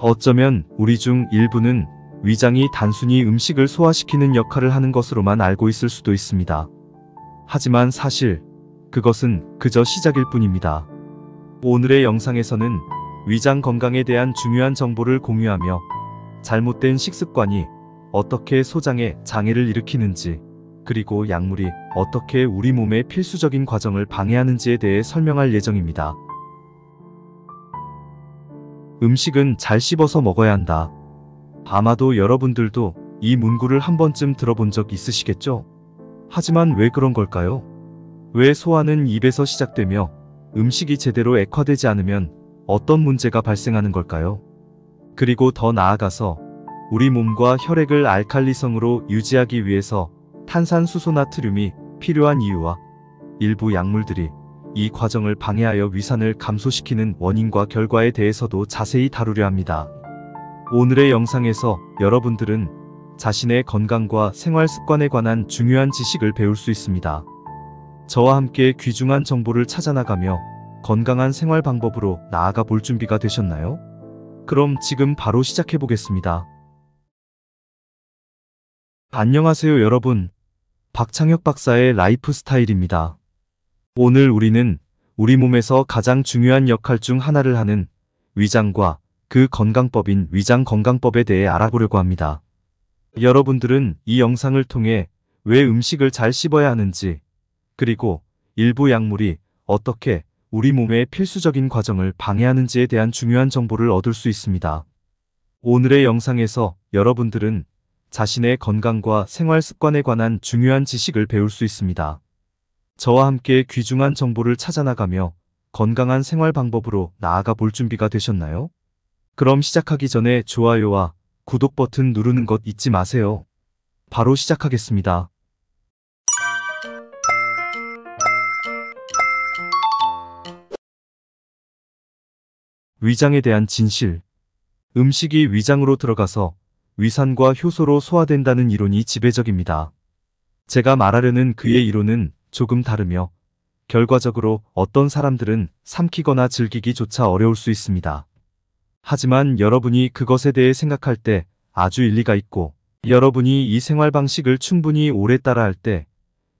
어쩌면 우리 중 일부는 위장이 단순히 음식을 소화시키는 역할을 하는 것으로만 알고 있을 수도 있습니다. 하지만 사실 그것은 그저 시작일 뿐입니다. 오늘의 영상에서는 위장 건강에 대한 중요한 정보를 공유하며 잘못된 식습관이 어떻게 소장에 장애를 일으키는지 그리고 약물이 어떻게 우리 몸의 필수적인 과정을 방해하는지에 대해 설명할 예정입니다. 음식은 잘 씹어서 먹어야 한다. 아마도 여러분들도 이 문구를 한 번쯤 들어본 적 있으시겠죠? 하지만 왜 그런 걸까요? 왜 소화는 입에서 시작되며 음식이 제대로 액화되지 않으면 어떤 문제가 발생하는 걸까요? 그리고 더 나아가서 우리 몸과 혈액을 알칼리성으로 유지하기 위해서 탄산수소나트륨이 필요한 이유와 일부 약물들이 이 과정을 방해하여 위산을 감소시키는 원인과 결과에 대해서도 자세히 다루려 합니다. 오늘의 영상에서 여러분들은 자신의 건강과 생활 습관에 관한 중요한 지식을 배울 수 있습니다. 저와 함께 귀중한 정보를 찾아나가며 건강한 생활 방법으로 나아가 볼 준비가 되셨나요? 그럼 지금 바로 시작해 보겠습니다. 안녕하세요 여러분. 박창혁 박사의 라이프 스타일입니다. 오늘 우리는 우리 몸에서 가장 중요한 역할 중 하나를 하는 위장과 그 건강법인 위장건강법에 대해 알아보려고 합니다. 여러분들은 이 영상을 통해 왜 음식을 잘 씹어야 하는지 그리고 일부 약물이 어떻게 우리 몸의 필수적인 과정을 방해하는지에 대한 중요한 정보를 얻을 수 있습니다. 오늘의 영상에서 여러분들은 자신의 건강과 생활 습관에 관한 중요한 지식을 배울 수 있습니다. 저와 함께 귀중한 정보를 찾아나가며 건강한 생활 방법으로 나아가 볼 준비가 되셨나요? 그럼 시작하기 전에 좋아요와 구독 버튼 누르는 것 잊지 마세요. 바로 시작하겠습니다. 위장에 대한 진실 음식이 위장으로 들어가서 위산과 효소로 소화된다는 이론이 지배적입니다. 제가 말하려는 그의 이론은 조금 다르며 결과적으로 어떤 사람들은 삼키거나 즐기기조차 어려울 수 있습니다. 하지만 여러분이 그것에 대해 생각할 때 아주 일리가 있고 여러분이 이 생활 방식을 충분히 오래 따라할 때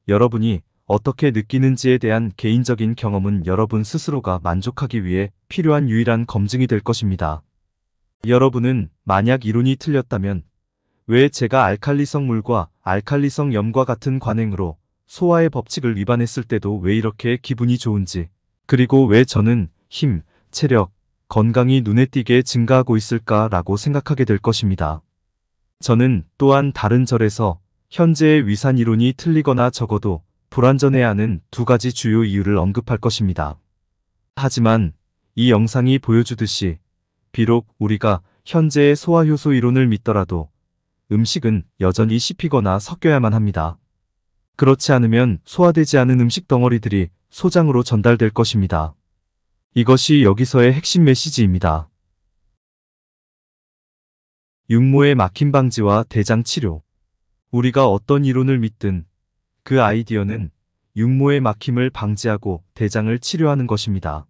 여러분이 어떻게 느끼는지에 대한 개인적인 경험은 여러분 스스로가 만족하기 위해 필요한 유일한 검증이 될 것입니다. 여러분은 만약 이론이 틀렸다면 왜 제가 알칼리성 물과 알칼리성 염과 같은 관행으로 소화의 법칙을 위반했을 때도 왜 이렇게 기분이 좋은지 그리고 왜 저는 힘, 체력, 건강이 눈에 띄게 증가하고 있을까라고 생각하게 될 것입니다. 저는 또한 다른 절에서 현재의 위산 이론이 틀리거나 적어도 불완전해야 하는 두 가지 주요 이유를 언급할 것입니다. 하지만 이 영상이 보여주듯이 비록 우리가 현재의 소화효소 이론을 믿더라도 음식은 여전히 씹히거나 섞여야만 합니다. 그렇지 않으면 소화되지 않은 음식 덩어리들이 소장으로 전달될 것입니다. 이것이 여기서의 핵심 메시지입니다. 육모의 막힘 방지와 대장 치료 우리가 어떤 이론을 믿든 그 아이디어는 육모의 막힘을 방지하고 대장을 치료하는 것입니다.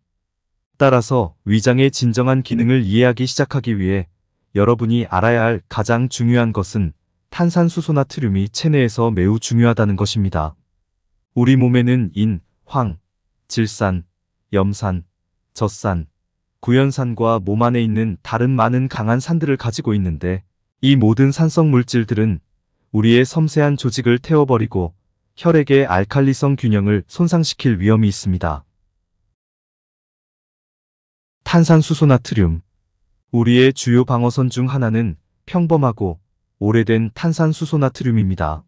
따라서 위장의 진정한 기능을 이해하기 시작하기 위해 여러분이 알아야 할 가장 중요한 것은 탄산수소나 트륨이 체내에서 매우 중요하다는 것입니다. 우리 몸에는 인, 황, 질산, 염산, 젖산, 구연산과 몸 안에 있는 다른 많은 강한 산들을 가지고 있는데 이 모든 산성 물질들은 우리의 섬세한 조직을 태워버리고 혈액의 알칼리성 균형을 손상시킬 위험이 있습니다. 탄산수소나트륨 우리의 주요 방어선 중 하나는 평범하고 오래된 탄산수소나트륨입니다.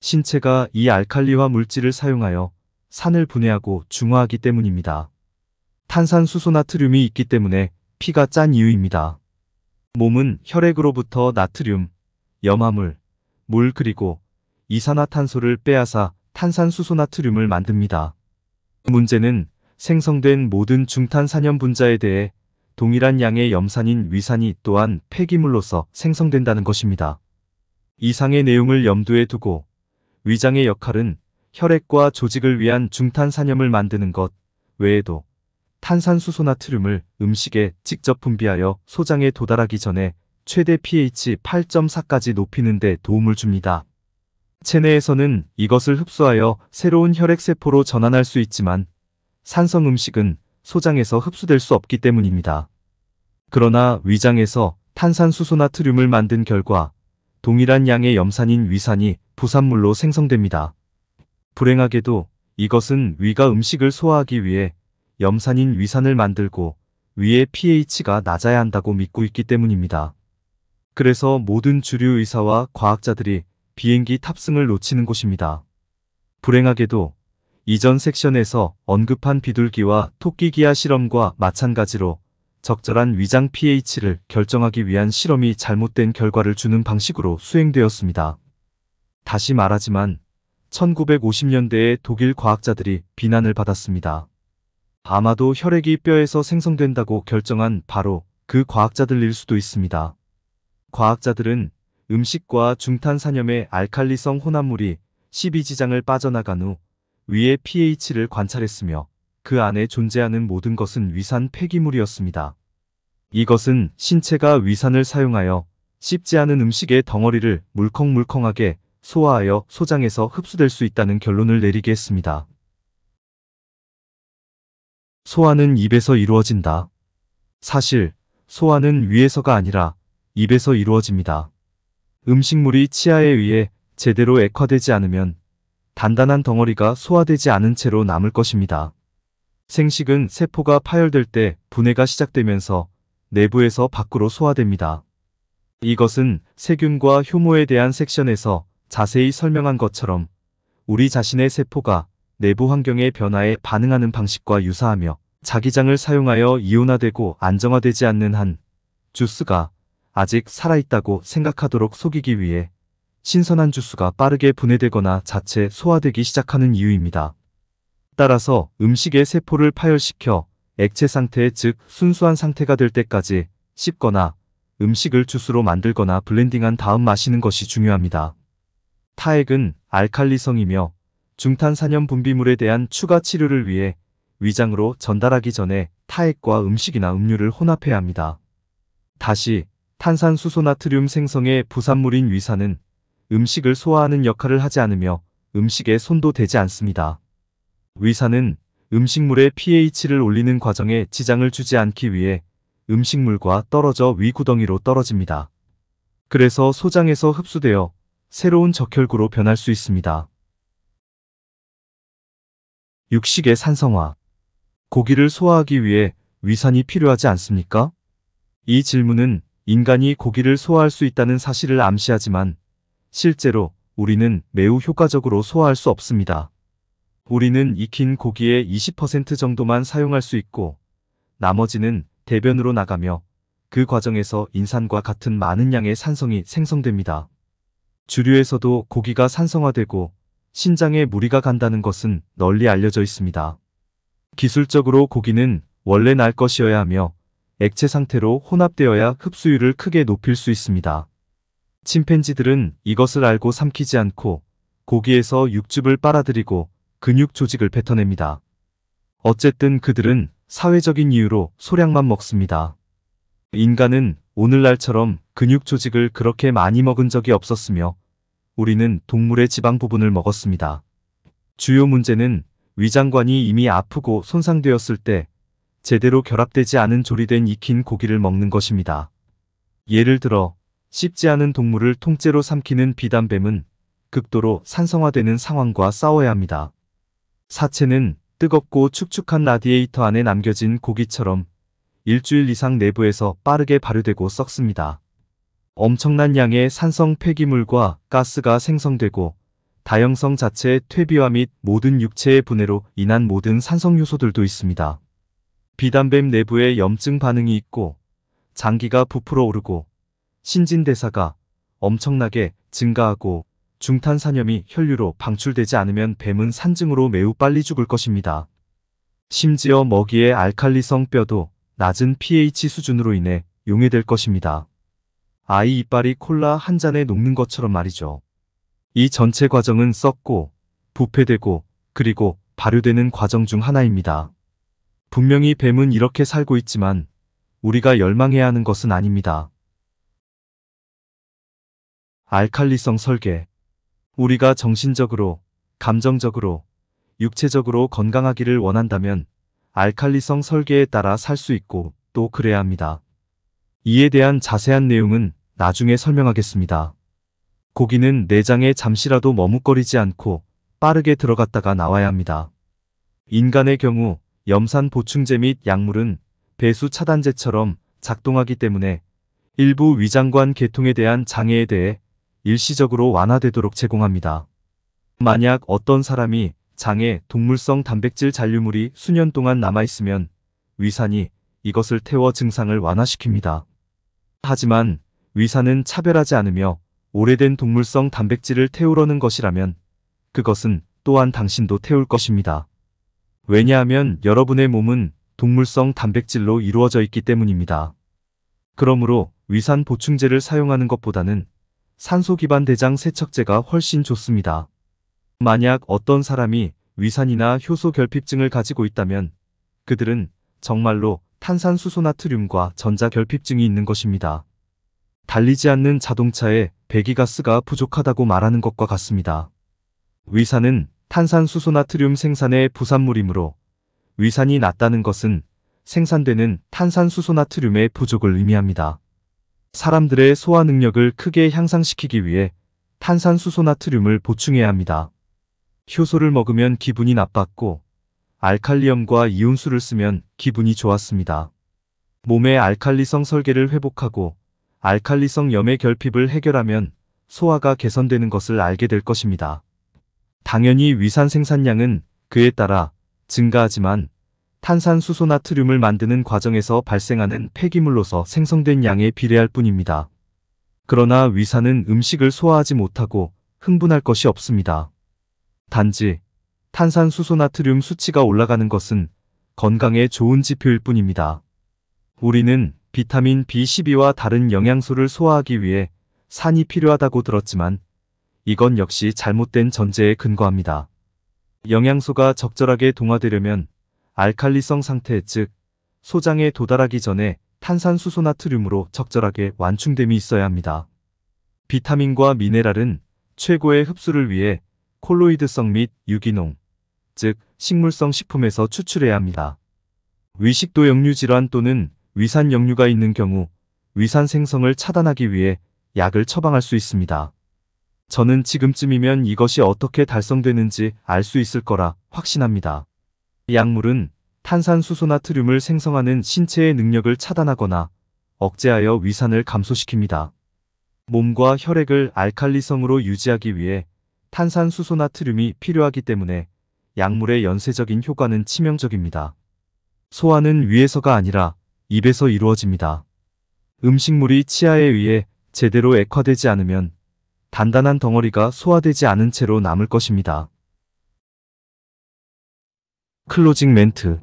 신체가 이 알칼리화 물질을 사용하여 산을 분해하고 중화하기 때문입니다. 탄산수소나트륨이 있기 때문에 피가 짠 이유입니다. 몸은 혈액으로부터 나트륨, 염화물, 물 그리고 이산화탄소를 빼앗아 탄산수소나트륨을 만듭니다. 문제는 생성된 모든 중탄산염 분자에 대해 동일한 양의 염산인 위산이 또한 폐기물로서 생성된다는 것입니다. 이상의 내용을 염두에 두고 위장의 역할은 혈액과 조직을 위한 중탄산염을 만드는 것 외에도 탄산수소나 트륨을 음식에 직접 분비하여 소장에 도달하기 전에 최대 pH 8.4까지 높이는 데 도움을 줍니다. 체내에서는 이것을 흡수하여 새로운 혈액세포로 전환할 수 있지만 산성 음식은 소장에서 흡수될 수 없기 때문입니다. 그러나 위장에서 탄산수소나 트륨을 만든 결과 동일한 양의 염산인 위산이 부산물로 생성됩니다. 불행하게도 이것은 위가 음식을 소화하기 위해 염산인 위산을 만들고 위의 pH가 낮아야 한다고 믿고 있기 때문입니다. 그래서 모든 주류 의사와 과학자들이 비행기 탑승을 놓치는 곳입니다. 불행하게도 이전 섹션에서 언급한 비둘기와 토끼기아 실험과 마찬가지로 적절한 위장 pH를 결정하기 위한 실험이 잘못된 결과를 주는 방식으로 수행되었습니다. 다시 말하지만 1950년대에 독일 과학자들이 비난을 받았습니다. 아마도 혈액이 뼈에서 생성된다고 결정한 바로 그 과학자들일 수도 있습니다. 과학자들은 음식과 중탄산염의 알칼리성 혼합물이 12지장을 빠져나간 후 위의 pH를 관찰했으며 그 안에 존재하는 모든 것은 위산 폐기물이었습니다. 이것은 신체가 위산을 사용하여 씹지 않은 음식의 덩어리를 물컹물컹하게 소화하여 소장에서 흡수될 수 있다는 결론을 내리게 했습니다. 소화는 입에서 이루어진다. 사실 소화는 위에서가 아니라 입에서 이루어집니다. 음식물이 치아에 의해 제대로 액화되지 않으면 단단한 덩어리가 소화되지 않은 채로 남을 것입니다. 생식은 세포가 파열될 때 분해가 시작되면서 내부에서 밖으로 소화됩니다. 이것은 세균과 효모에 대한 섹션에서 자세히 설명한 것처럼 우리 자신의 세포가 내부 환경의 변화에 반응하는 방식과 유사하며 자기장을 사용하여 이온화되고 안정화되지 않는 한 주스가 아직 살아있다고 생각하도록 속이기 위해 신선한 주스가 빠르게 분해되거나 자체 소화되기 시작하는 이유입니다. 따라서 음식의 세포를 파열시켜 액체 상태 즉 순수한 상태가 될 때까지 씹거나 음식을 주스로 만들거나 블렌딩한 다음 마시는 것이 중요합니다. 타액은 알칼리성이며 중탄산염 분비물에 대한 추가 치료를 위해 위장으로 전달하기 전에 타액과 음식이나 음료를 혼합해야 합니다. 다시 탄산수소나트륨 생성의 부산물인 위산은 음식을 소화하는 역할을 하지 않으며 음식에 손도 대지 않습니다. 위산은 음식물의 pH를 올리는 과정에 지장을 주지 않기 위해 음식물과 떨어져 위구덩이로 떨어집니다. 그래서 소장에서 흡수되어 새로운 적혈구로 변할 수 있습니다. 육식의 산성화 고기를 소화하기 위해 위산이 필요하지 않습니까? 이 질문은 인간이 고기를 소화할 수 있다는 사실을 암시하지만 실제로 우리는 매우 효과적으로 소화할 수 없습니다. 우리는 익힌 고기의 20% 정도만 사용할 수 있고 나머지는 대변으로 나가며 그 과정에서 인산과 같은 많은 양의 산성이 생성됩니다. 주류에서도 고기가 산성화되고 신장에 무리가 간다는 것은 널리 알려져 있습니다. 기술적으로 고기는 원래 날 것이어야 하며 액체 상태로 혼합되어야 흡수율을 크게 높일 수 있습니다. 침팬지들은 이것을 알고 삼키지 않고 고기에서 육즙을 빨아들이고 근육 조직을 뱉어냅니다. 어쨌든 그들은 사회적인 이유로 소량만 먹습니다. 인간은 오늘날처럼 근육 조직을 그렇게 많이 먹은 적이 없었으며 우리는 동물의 지방 부분을 먹었습니다. 주요 문제는 위장관이 이미 아프고 손상되었을 때 제대로 결합되지 않은 조리된 익힌 고기를 먹는 것입니다. 예를 들어 씹지 않은 동물을 통째로 삼키는 비단뱀은 극도로 산성화되는 상황과 싸워야 합니다. 사체는 뜨겁고 축축한 라디에이터 안에 남겨진 고기처럼 일주일 이상 내부에서 빠르게 발효되고 썩습니다. 엄청난 양의 산성 폐기물과 가스가 생성되고 다형성 자체의 퇴비화 및 모든 육체의 분해로 인한 모든 산성 요소들도 있습니다. 비단뱀 내부에 염증 반응이 있고 장기가 부풀어 오르고 신진대사가 엄청나게 증가하고 중탄산염이 혈류로 방출되지 않으면 뱀은 산증으로 매우 빨리 죽을 것입니다. 심지어 먹이의 알칼리성 뼈도 낮은 pH 수준으로 인해 용해될 것입니다. 아이 이빨이 콜라 한 잔에 녹는 것처럼 말이죠. 이 전체 과정은 썩고 부패되고 그리고 발효되는 과정 중 하나입니다. 분명히 뱀은 이렇게 살고 있지만 우리가 열망해야 하는 것은 아닙니다. 알칼리성 설계. 우리가 정신적으로, 감정적으로, 육체적으로 건강하기를 원한다면 알칼리성 설계에 따라 살 수 있고 또 그래야 합니다. 이에 대한 자세한 내용은 나중에 설명하겠습니다. 고기는 내장에 잠시라도 머뭇거리지 않고 빠르게 들어갔다가 나와야 합니다. 인간의 경우 염산 보충제 및 약물은 배수 차단제처럼 작동하기 때문에 일부 위장관 개통에 대한 장애에 대해 일시적으로 완화되도록 제공합니다. 만약 어떤 사람이 장에 동물성 단백질 잔류물이 수년 동안 남아있으면 위산이 이것을 태워 증상을 완화시킵니다. 하지만 위산은 차별하지 않으며 오래된 동물성 단백질을 태우려는 것이라면 그것은 또한 당신도 태울 것입니다. 왜냐하면 여러분의 몸은 동물성 단백질로 이루어져 있기 때문입니다. 그러므로 위산 보충제를 사용하는 것보다는 산소 기반 대장 세척제가 훨씬 좋습니다. 만약 어떤 사람이 위산이나 효소 결핍증을 가지고 있다면 그들은 정말로 탄산수소나트륨과 전자결핍증이 있는 것입니다. 달리지 않는 자동차에 배기가스가 부족하다고 말하는 것과 같습니다. 위산은 탄산수소나트륨 생산의 부산물이므로 위산이 낮다는 것은 생산되는 탄산수소나트륨의 부족을 의미합니다. 사람들의 소화 능력을 크게 향상시키기 위해 탄산수소나트륨을 보충해야 합니다. 효소를 먹으면 기분이 나빴고 알칼리염과 이온수를 쓰면 기분이 좋았습니다. 몸의 알칼리성 설계를 회복하고 알칼리성 염의 결핍을 해결하면 소화가 개선되는 것을 알게 될 것입니다. 당연히 위산 생산량은 그에 따라 증가하지만 탄산수소나트륨을 만드는 과정에서 발생하는 폐기물로서 생성된 양에 비례할 뿐입니다. 그러나 위산은 음식을 소화하지 못하고 흥분할 것이 없습니다. 단지 탄산수소나트륨 수치가 올라가는 것은 건강에 좋은 지표일 뿐입니다. 우리는 비타민 B12와 다른 영양소를 소화하기 위해 산이 필요하다고 들었지만 이건 역시 잘못된 전제에 근거합니다. 영양소가 적절하게 동화되려면 알칼리성 상태 즉 소장에 도달하기 전에 탄산수소나트륨으로 적절하게 완충됨이 있어야 합니다. 비타민과 미네랄은 최고의 흡수를 위해 콜로이드성 및 유기농, 즉 식물성 식품에서 추출해야 합니다. 위식도 역류 질환 또는 위산 역류가 있는 경우 위산 생성을 차단하기 위해 약을 처방할 수 있습니다. 저는 지금쯤이면 이것이 어떻게 달성되는지 알 수 있을 거라 확신합니다. 약물은 탄산수소나트륨을 생성하는 신체의 능력을 차단하거나 억제하여 위산을 감소시킵니다. 몸과 혈액을 알칼리성으로 유지하기 위해 탄산수소나트륨이 필요하기 때문에 약물의 연쇄적인 효과는 치명적입니다. 소화는 위에서가 아니라 입에서 이루어집니다. 음식물이 치아에 의해 제대로 액화되지 않으면 단단한 덩어리가 소화되지 않은 채로 남을 것입니다. 클로징 멘트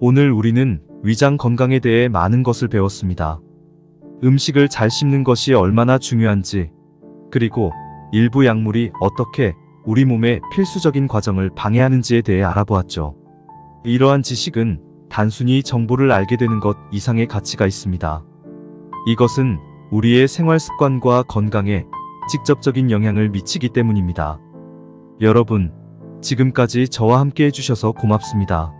오늘 우리는 위장 건강에 대해 많은 것을 배웠습니다. 음식을 잘 씹는 것이 얼마나 중요한지 그리고 일부 약물이 어떻게 우리 몸의 필수적인 과정을 방해하는지에 대해 알아보았죠. 이러한 지식은 단순히 정보를 알게 되는 것 이상의 가치가 있습니다. 이것은 우리의 생활 습관과 건강에 직접적인 영향을 미치기 때문입니다. 여러분, 지금까지 저와 함께 해주셔서 고맙습니다.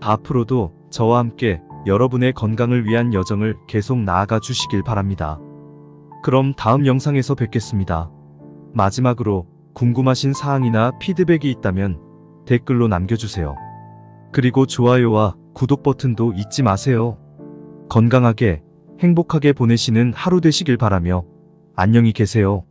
앞으로도 저와 함께 여러분의 건강을 위한 여정을 계속 나아가 주시길 바랍니다. 그럼 다음 영상에서 뵙겠습니다. 마지막으로 궁금하신 사항이나 피드백이 있다면 댓글로 남겨주세요. 그리고 좋아요와 구독 버튼도 잊지 마세요. 건강하게 행복하게 보내시는 하루 되시길 바라며 안녕히 계세요.